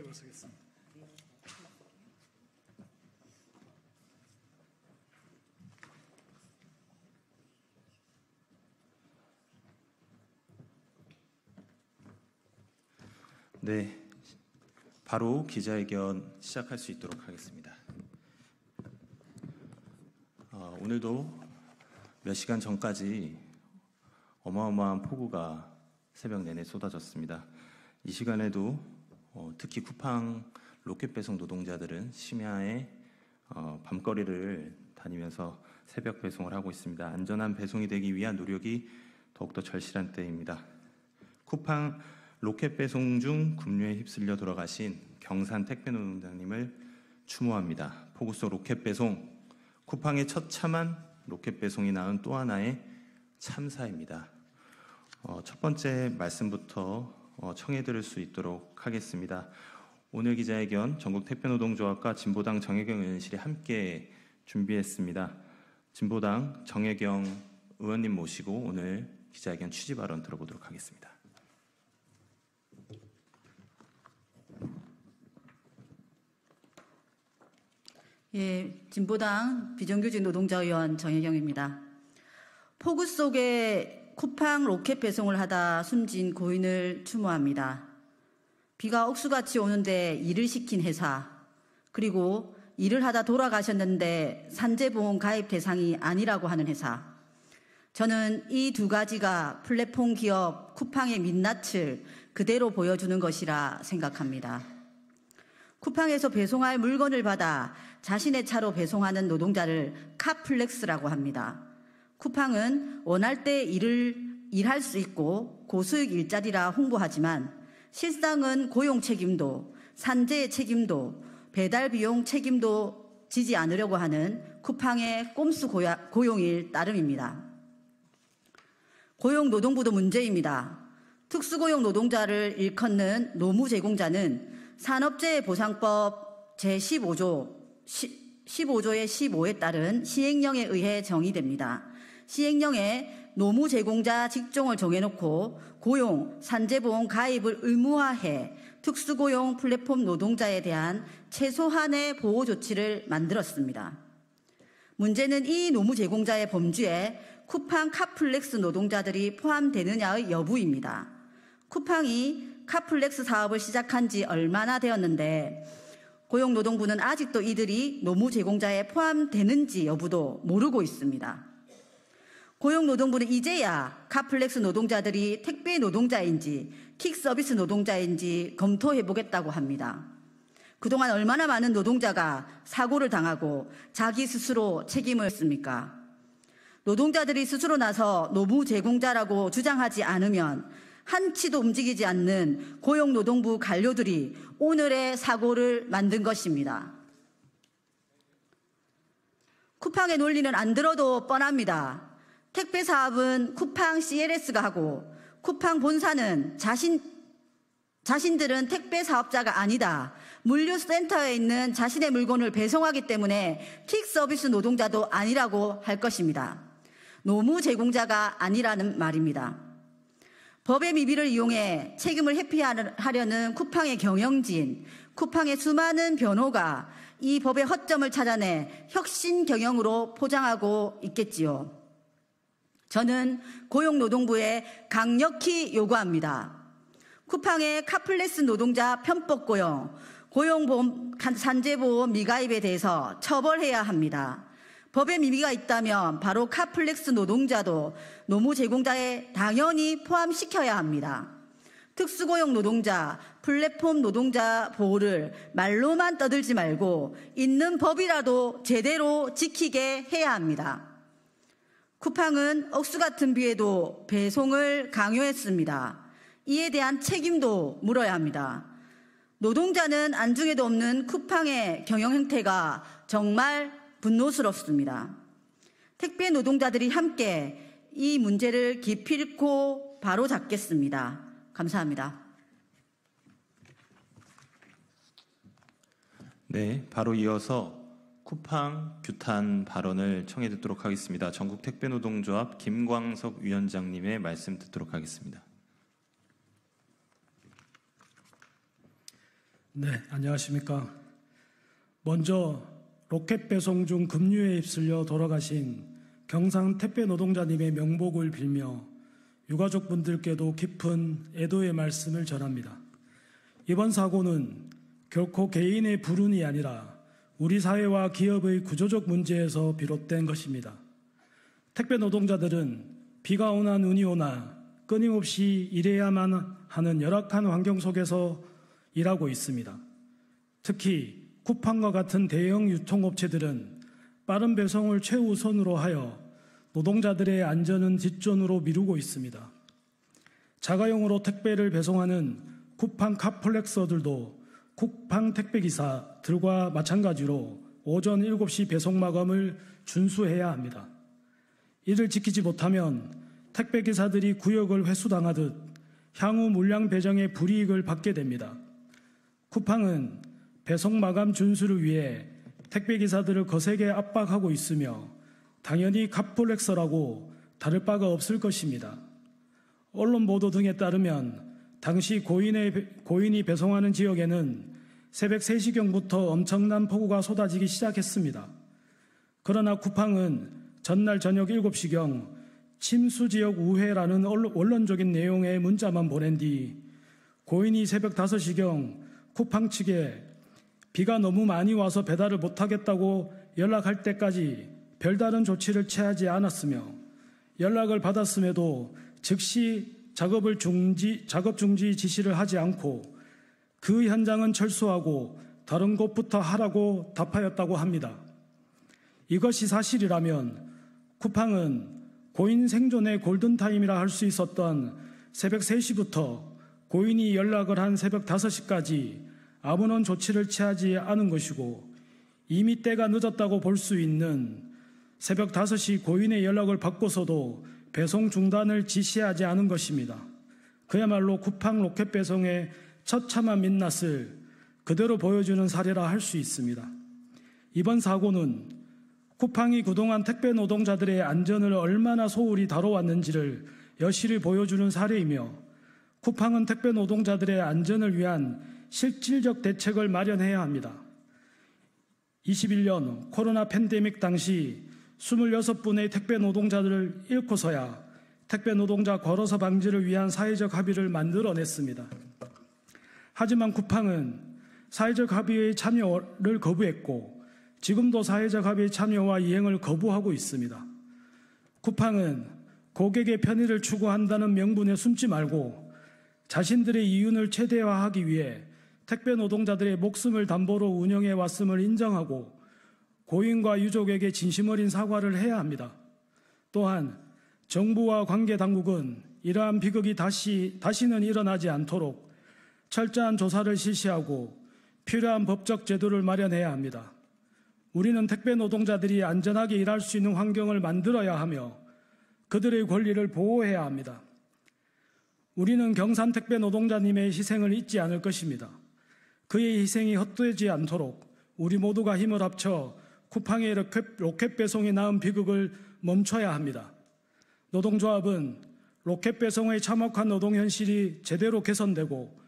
이쪽로 쓰겠습니다. 네, 바로 기자회견 시작할 수 있도록 하겠습니다. 어, 오늘도 몇 시간 전까지 어마어마한 폭우가 새벽 내내 쏟아졌습니다. 이 시간에도 어, 특히 쿠팡 로켓 배송 노동자들은 심야에 어, 밤거리를 다니면서 새벽 배송을 하고 있습니다. 안전한 배송이 되기 위한 노력이 더욱더 절실한 때입니다. 쿠팡 로켓 배송 중 급류에 휩쓸려 돌아가신 경산 택배 노동자님을 추모합니다. 포구 속 로켓 배송, 쿠팡의 처참한 로켓 배송이 낳은 또 하나의 참사입니다. 어, 첫 번째 말씀부터 어, 청해 들을 수 있도록 하겠습니다. 오늘 기자회견 전국 태평노동조합과 진보당 정혜경 의원실이 함께 준비했습니다. 진보당 정혜경 의원님 모시고 오늘 기자회견 취지 발언 들어보도록 하겠습니다. 예, 진보당 비정규직 노동자의원 정혜경입니다. 폭우 속에 쿠팡 로켓 배송을 하다 숨진 고인을 추모합니다. 비가 억수같이 오는데 일을 시킨 회사, 그리고 일을 하다 돌아가셨는데 산재보험 가입 대상이 아니라고 하는 회사. 저는 이 두 가지가 플랫폼 기업 쿠팡의 민낯을 그대로 보여주는 것이라 생각합니다. 쿠팡에서 배송할 물건을 받아 자신의 차로 배송하는 노동자를 카플렉스라고 합니다. 쿠팡은 원할 때 일을 일할 수 있고 고수익 일자리라 홍보하지만 실상은 고용 책임도 산재 책임도 배달 비용 책임도 지지 않으려고 하는 쿠팡의 꼼수 고용일 따름입니다. 고용노동부도 문제입니다. 특수고용 노동자를 일컫는 노무 제공자는 산업재해보상법 제15조 15조의 15에 따른 시행령에 의해 정의됩니다. 시행령에 노무 제공자 직종을 정해놓고 고용, 산재보험 가입을 의무화해 특수고용 플랫폼 노동자에 대한 최소한의 보호 조치를 만들었습니다. 문제는 이 노무 제공자의 범주에 쿠팡 카플렉스 노동자들이 포함되느냐의 여부입니다. 쿠팡이 카플렉스 사업을 시작한 지 얼마나 되었는데 고용노동부는 아직도 이들이 노무 제공자에 포함되는지 여부도 모르고 있습니다. 고용노동부는 이제야 카플렉스 노동자들이 택배 노동자인지 킥 서비스 노동자인지 검토해 보겠다고 합니다. 그동안 얼마나 많은 노동자가 사고를 당하고 자기 스스로 책임을 했습니까? 노동자들이 스스로 나서 노무 제공자라고 주장하지 않으면 한치도 움직이지 않는 고용노동부 관료들이 오늘의 사고를 만든 것입니다. 쿠팡의 논리는 안 들어도 뻔합니다. 택배 사업은 쿠팡 CLS가 하고 쿠팡 본사는 자신, 자신들은 택배 사업자가 아니다. 물류센터에 있는 자신의 물건을 배송하기 때문에 킥 서비스 노동자도 아니라고 할 것입니다. 노무 제공자가 아니라는 말입니다. 법의 미비를 이용해 책임을 회피하려는 쿠팡의 경영진, 쿠팡의 수많은 변호가 이 법의 허점을 찾아내 혁신 경영으로 포장하고 있겠지요. 저는 고용노동부에 강력히 요구합니다. 쿠팡의 카플레스 노동자 편법 고용, 고용보험 산재보험 미가입에 대해서 처벌해야 합니다. 법에 미비가 있다면 바로 카플렉스 노동자도 노무 제공자에 당연히 포함시켜야 합니다. 특수고용 노동자, 플랫폼 노동자 보호를 말로만 떠들지 말고 있는 법이라도 제대로 지키게 해야 합니다. 쿠팡은 억수 같은 비에도 배송을 강요했습니다. 이에 대한 책임도 물어야 합니다. 노동자는 안중에도 없는 쿠팡의 경영 행태가 정말 분노스럽습니다. 택배 노동자들이 함께 이 문제를 기필코 바로잡겠습니다. 감사합니다. 네, 바로 이어서 쿠팡 규탄 발언을 청해 듣도록 하겠습니다. 전국 택배노동조합 김광석 위원장님의 말씀 듣도록 하겠습니다. 네, 안녕하십니까. 먼저 로켓 배송 중 급류에 휩쓸려 돌아가신 경상 택배 노동자님의 명복을 빌며 유가족분들께도 깊은 애도의 말씀을 전합니다. 이번 사고는 결코 개인의 불운이 아니라 우리 사회와 기업의 구조적 문제에서 비롯된 것입니다. 택배 노동자들은 비가 오나 눈이 오나 끊임없이 일해야만 하는 열악한 환경 속에서 일하고 있습니다. 특히 쿠팡과 같은 대형 유통업체들은 빠른 배송을 최우선으로 하여 노동자들의 안전은 뒷전으로 미루고 있습니다. 자가용으로 택배를 배송하는 쿠팡 카플렉서들도 국방 택배기사들과 마찬가지로 오전 7시 배송 마감을 준수해야 합니다. 이를 지키지 못하면 택배기사들이 구역을 회수당하듯 향후 물량 배정에 불이익을 받게 됩니다. 쿠팡은 배송 마감 준수를 위해 택배기사들을 거세게 압박하고 있으며 당연히 카플렉서라고 다를 바가 없을 것입니다. 언론 보도 등에 따르면 당시 고인의, 고인이 배송하는 지역에는 새벽 3시경부터 엄청난 폭우가 쏟아지기 시작했습니다. 그러나 쿠팡은 전날 저녁 7시경 침수 지역 우회라는 원론적인 내용의 문자만 보낸 뒤 고인이 새벽 5시경 쿠팡 측에 비가 너무 많이 와서 배달을 못하겠다고 연락할 때까지 별다른 조치를 취하지 않았으며 연락을 받았음에도 즉시 작업을 중지, 작업 중지 지시를 하지 않고 그 현장은 철수하고 다른 곳부터 하라고 답하였다고 합니다. 이것이 사실이라면 쿠팡은 고인 생존의 골든타임이라 할 수 있었던 새벽 3시부터 고인이 연락을 한 새벽 5시까지 아무런 조치를 취하지 않은 것이고 이미 때가 늦었다고 볼 수 있는 새벽 5시 고인의 연락을 받고서도 배송 중단을 지시하지 않은 것입니다. 그야말로 쿠팡 로켓 배송의 처참한 민낯을 그대로 보여주는 사례라 할 수 있습니다. 이번 사고는 쿠팡이 그동안 택배 노동자들의 안전을 얼마나 소홀히 다뤄왔는지를 여실히 보여주는 사례이며 쿠팡은 택배 노동자들의 안전을 위한 실질적 대책을 마련해야 합니다. 21년 코로나 팬데믹 당시 26분의 택배 노동자들을 잃고서야 택배 노동자 걸어서 방지를 위한 사회적 합의를 만들어냈습니다. 하지만 쿠팡은 사회적 합의의 참여를 거부했고 지금도 사회적 합의 참여와 이행을 거부하고 있습니다. 쿠팡은 고객의 편의를 추구한다는 명분에 숨지 말고 자신들의 이윤을 최대화하기 위해 택배 노동자들의 목숨을 담보로 운영해 왔음을 인정하고 고인과 유족에게 진심 어린 사과를 해야 합니다. 또한 정부와 관계 당국은 이러한 비극이 다시, 다시는 일어나지 않도록 철저한 조사를 실시하고 필요한 법적 제도를 마련해야 합니다. 우리는 택배 노동자들이 안전하게 일할 수 있는 환경을 만들어야 하며 그들의 권리를 보호해야 합니다. 우리는 경산 택배 노동자님의 희생을 잊지 않을 것입니다. 그의 희생이 헛되지 않도록 우리 모두가 힘을 합쳐 쿠팡의 로켓, 로켓 배송이 낳은 비극을 멈춰야 합니다. 노동조합은 로켓 배송의 참혹한 노동 현실이 제대로 개선되고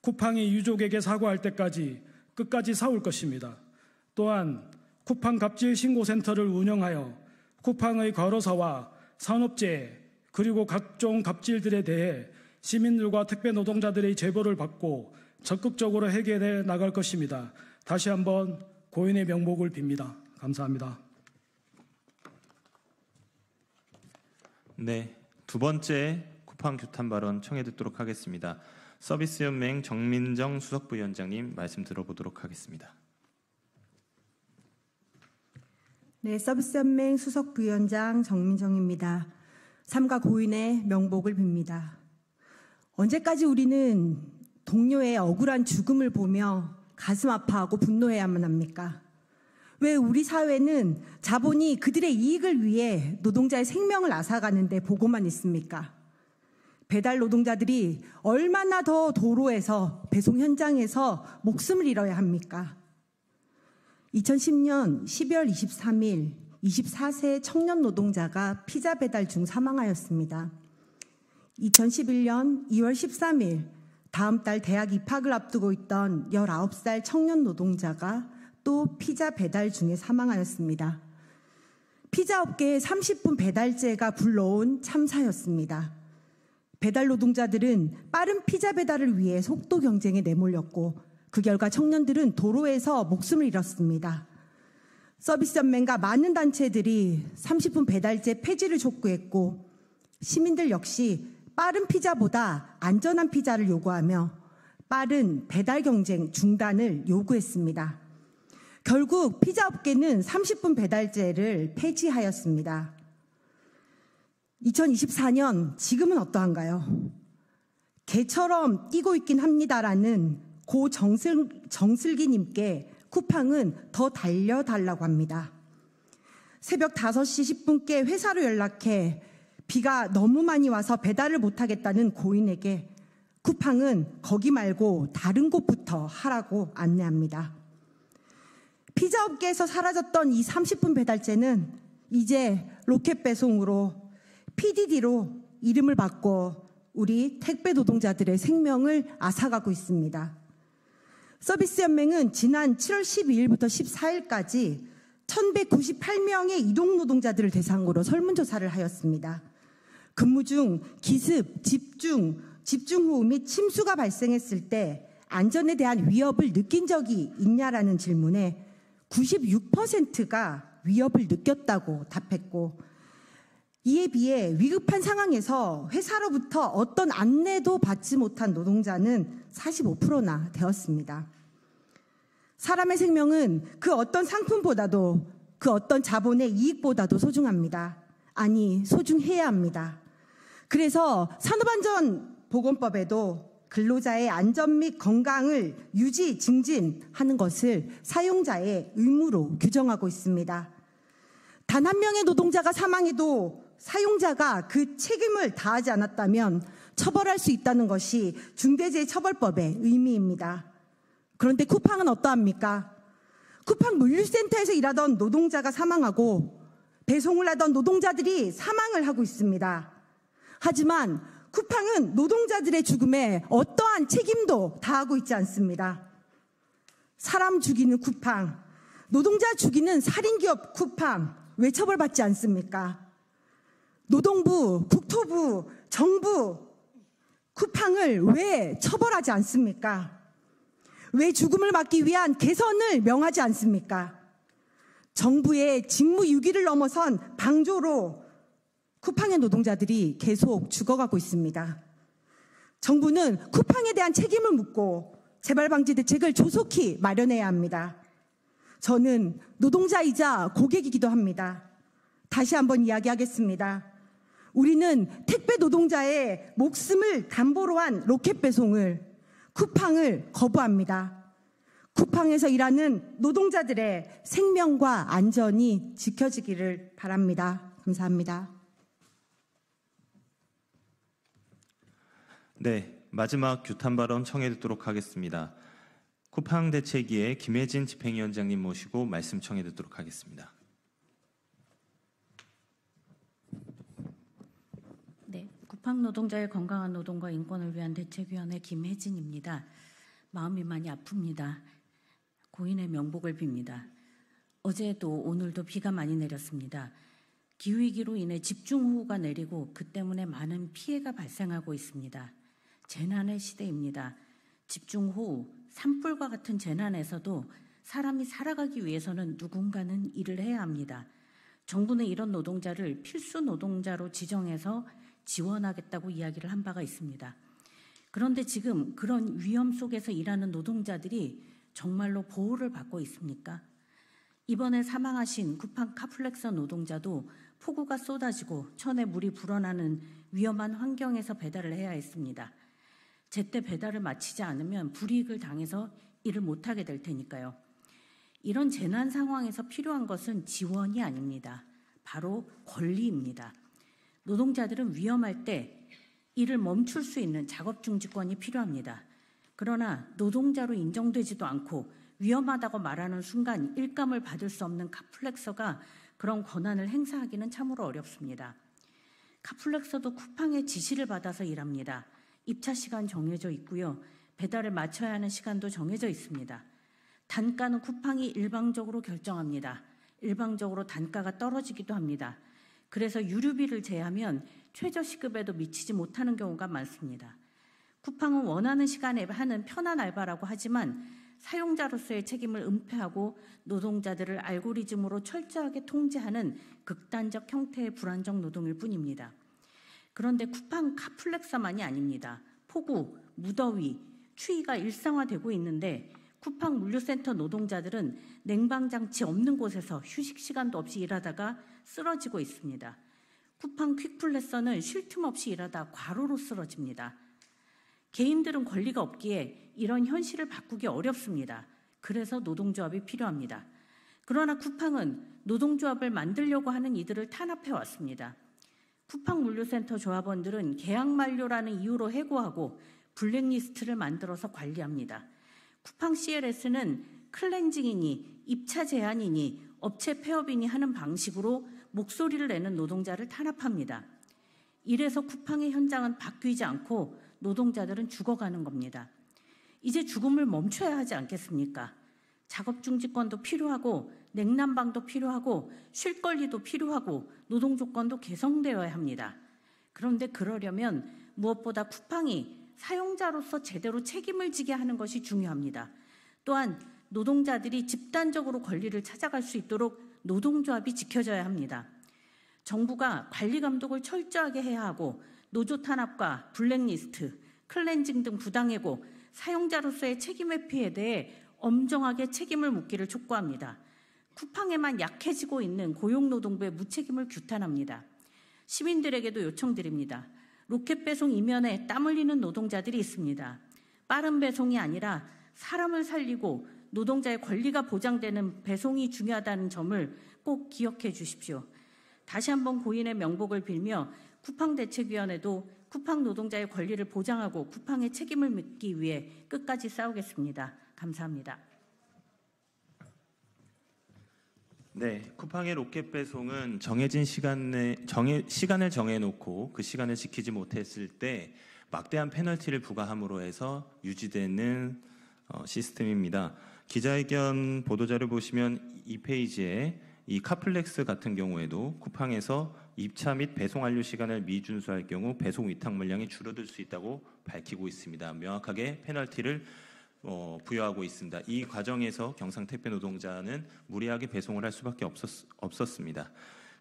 쿠팡이 유족에게 사과할 때까지 끝까지 싸울 것입니다. 또한 쿠팡 갑질 신고센터를 운영하여 쿠팡의 거로사와 산업재해 그리고 각종 갑질들에 대해 시민들과 택배 노동자들의 제보를 받고 적극적으로 해결해 나갈 것입니다. 다시 한번 고인의 명복을 빕니다. 감사합니다. 네, 두 번째 쿠팡 규탄 발언 청해 듣도록 하겠습니다. 서비스 연맹 정민정 수석부위원장님 말씀 들어보도록 하겠습니다. 네, 서비스 연맹 수석부위원장 정민정입니다. 삼가 고인의 명복을 빕니다. 언제까지 우리는 동료의 억울한 죽음을 보며 가슴 아파하고 분노해야만 합니까? 왜 우리 사회는 자본이 그들의 이익을 위해 노동자의 생명을 앗아가는데 보고만 있습니까? 배달 노동자들이 얼마나 더 도로에서 배송 현장에서 목숨을 잃어야 합니까? 2010년 12월 23일 24세 청년 노동자가 피자 배달 중 사망하였습니다. 2011년 2월 13일 다음 달 대학 입학을 앞두고 있던 19살 청년 노동자가 또 피자 배달 중에 사망하였습니다. 피자 업계의 30분 배달제가 불러온 참사였습니다. 배달 노동자들은 빠른 피자 배달을 위해 속도 경쟁에 내몰렸고 그 결과 청년들은 도로에서 목숨을 잃었습니다. 서비스 연맹과 많은 단체들이 30분 배달제 폐지를 촉구했고 시민들 역시 빠른 피자보다 안전한 피자를 요구하며 빠른 배달 경쟁 중단을 요구했습니다. 결국 피자 업계는 30분 배달제를 폐지하였습니다. 2024년 지금은 어떠한가요? 개처럼 뛰고 있긴 합니다라는 고 정슬, 정슬기님께 쿠팡은 더 달려달라고 합니다. 새벽 5시 10분께 회사로 연락해 비가 너무 많이 와서 배달을 못하겠다는 고인에게 쿠팡은 거기 말고 다른 곳부터 하라고 안내합니다. 피자 업계에서 사라졌던 이 30분 배달제는 이제 로켓 배송으로 PDD로 이름을 바꿔 우리 택배 노동자들의 생명을 앗아가고 있습니다. 서비스연맹은 지난 7월 12일부터 14일까지 1198명의 이동 노동자들을 대상으로 설문조사를 하였습니다. 근무 중 기습, 집중, 집중호우 및 침수가 발생했을 때 안전에 대한 위협을 느낀 적이 있냐라는 질문에 96%가 위협을 느꼈다고 답했고 이에 비해 위급한 상황에서 회사로부터 어떤 안내도 받지 못한 노동자는 45%나 되었습니다. 사람의 생명은 그 어떤 상품보다도 그 어떤 자본의 이익보다도 소중합니다. 아니, 소중해야 합니다. 그래서 산업안전보건법에도 근로자의 안전 및 건강을 유지, 증진하는 것을 사용자의 의무로 규정하고 있습니다. 단 한 명의 노동자가 사망해도 사용자가 그 책임을 다하지 않았다면 처벌할 수 있다는 것이 중대재해처벌법의 의미입니다. 그런데 쿠팡은 어떠합니까? 쿠팡 물류센터에서 일하던 노동자가 사망하고 배송을 하던 노동자들이 사망을 하고 있습니다. 하지만 쿠팡은 노동자들의 죽음에 어떠한 책임도 다하고 있지 않습니다. 사람 죽이는 쿠팡, 노동자 죽이는 살인기업 쿠팡, 왜 처벌받지 않습니까? 노동부, 국토부, 정부, 쿠팡을 왜 처벌하지 않습니까? 왜 죽음을 막기 위한 개선을 명하지 않습니까? 정부의 직무유기를 넘어선 방조로 쿠팡의 노동자들이 계속 죽어가고 있습니다. 정부는 쿠팡에 대한 책임을 묻고 재발 방지 대책을 조속히 마련해야 합니다. 저는 노동자이자 고객이기도 합니다. 다시 한번 이야기하겠습니다. 우리는 택배 노동자의 목숨을 담보로 한 로켓 배송을 쿠팡을 거부합니다. 쿠팡에서 일하는 노동자들의 생명과 안전이 지켜지기를 바랍니다. 감사합니다. 네, 마지막 규탄 발언 청해 듣도록 하겠습니다. 쿠팡 대책위의 김혜진 집행위원장님 모시고 말씀 청해 듣도록 하겠습니다. 네, 쿠팡 노동자의 건강한 노동과 인권을 위한 대책위원회 김혜진입니다. 마음이 많이 아픕니다. 고인의 명복을 빕니다. 어제도 오늘도 비가 많이 내렸습니다. 기후위기로 인해 집중호우가 내리고 그 때문에 많은 피해가 발생하고 있습니다. 재난의 시대입니다. 집중호우, 산불과 같은 재난에서도 사람이 살아가기 위해서는 누군가는 일을 해야 합니다. 정부는 이런 노동자를 필수 노동자로 지정해서 지원하겠다고 이야기를 한 바가 있습니다. 그런데 지금 그런 위험 속에서 일하는 노동자들이 정말로 보호를 받고 있습니까? 이번에 사망하신 쿠팡 카플렉서 노동자도 폭우가 쏟아지고 천에 물이 불어나는 위험한 환경에서 배달을 해야 했습니다. 제때 배달을 마치지 않으면 불이익을 당해서 일을 못하게 될 테니까요. 이런 재난 상황에서 필요한 것은 지원이 아닙니다. 바로 권리입니다. 노동자들은 위험할 때 일을 멈출 수 있는 작업 중지권이 필요합니다. 그러나 노동자로 인정되지도 않고 위험하다고 말하는 순간 일감을 받을 수 없는 카플렉서가 그런 권한을 행사하기는 참으로 어렵습니다. 카플렉서도 쿠팡의 지시를 받아서 일합니다. 입차 시간 정해져 있고요. 배달을 마쳐야 하는 시간도 정해져 있습니다. 단가는 쿠팡이 일방적으로 결정합니다. 일방적으로 단가가 떨어지기도 합니다. 그래서 유류비를 제하면 최저시급에도 미치지 못하는 경우가 많습니다. 쿠팡은 원하는 시간에 하는 편한 알바라고 하지만 사용자로서의 책임을 은폐하고 노동자들을 알고리즘으로 철저하게 통제하는 극단적 형태의 불안정 노동일 뿐입니다. 그런데 쿠팡 카플렉사만이 아닙니다. 폭우, 무더위, 추위가 일상화되고 있는데 쿠팡 물류센터 노동자들은 냉방 장치 없는 곳에서 휴식 시간도 없이 일하다가 쓰러지고 있습니다. 쿠팡 퀵플레서는 쉴 틈 없이 일하다 과로로 쓰러집니다. 개인들은 권리가 없기에 이런 현실을 바꾸기 어렵습니다. 그래서 노동조합이 필요합니다. 그러나 쿠팡은 노동조합을 만들려고 하는 이들을 탄압해 왔습니다. 쿠팡물류센터 조합원들은 계약 만료라는 이유로 해고하고 블랙리스트를 만들어서 관리합니다. 쿠팡 CLS는 클렌징이니 입차 제한이니 업체 폐업이니 하는 방식으로 목소리를 내는 노동자를 탄압합니다. 이래서 쿠팡의 현장은 바뀌지 않고 노동자들은 죽어가는 겁니다. 이제 죽음을 멈춰야 하지 않겠습니까? 작업 중지권도 필요하고 냉난방도 필요하고 쉴 권리도 필요하고 노동 조건도 개성되어야 합니다. 그런데 그러려면 무엇보다 쿠팡이 사용자로서 제대로 책임을 지게 하는 것이 중요합니다. 또한 노동자들이 집단적으로 권리를 찾아갈 수 있도록 노동조합이 지켜져야 합니다. 정부가 관리 감독을 철저하게 해야 하고 노조 탄압과 블랙리스트, 클렌징 등 부당해고 사용자로서의 책임회피에 대해 엄정하게 책임을 묻기를 촉구합니다. 쿠팡에만 약해지고 있는 고용노동부의 무책임을 규탄합니다. 시민들에게도 요청드립니다. 로켓 배송 이면에 땀 흘리는 노동자들이 있습니다. 빠른 배송이 아니라 사람을 살리고 노동자의 권리가 보장되는 배송이 중요하다는 점을 꼭 기억해 주십시오. 다시 한번 고인의 명복을 빌며 쿠팡 대책위원회도 쿠팡 노동자의 권리를 보장하고 쿠팡의 책임을 묻기 위해 끝까지 싸우겠습니다. 감사합니다. 네, 쿠팡의 로켓 배송은 정해진 시간에 정해, 시간을 정해놓고 그 시간을 지키지 못했을 때 막대한 페널티를 부과함으로 해서 유지되는 어, 시스템입니다. 기자회견 보도자를 보시면 이 페이지에 이 카플렉스 같은 경우에도 쿠팡에서 입차 및 배송 완료 시간을 미준수할 경우 배송 위탁 물량이 줄어들 수 있다고 밝히고 있습니다. 명확하게 페널티를 어, 부여하고 있습니다. 이 과정에서 경상택배 노동자는 무리하게 배송을 할 수밖에 없었, 습니다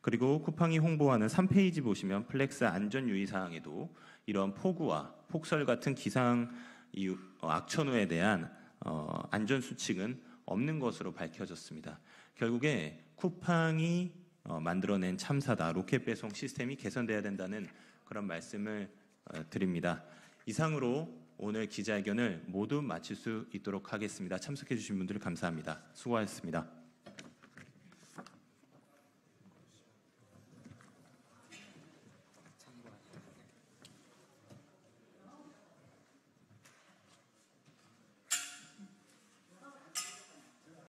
그리고 쿠팡이 홍보하는 3페이지 보시면 플렉스 안전 유의 사항에도 이런 폭우와 폭설 같은 기상 이유, 어, 악천후에 대한 어, 안전 수칙은 없는 것으로 밝혀졌습니다. 결국에 쿠팡이 어, 만들어낸 참사다 로켓 배송 시스템이 개선돼야 된다는 그런 말씀을 어, 드립니다. 이상으로 오늘 기자회견을 모두 마칠 수 있도록 하겠습니다. 참석해 주신 분들 감사합니다. 수고하셨습니다.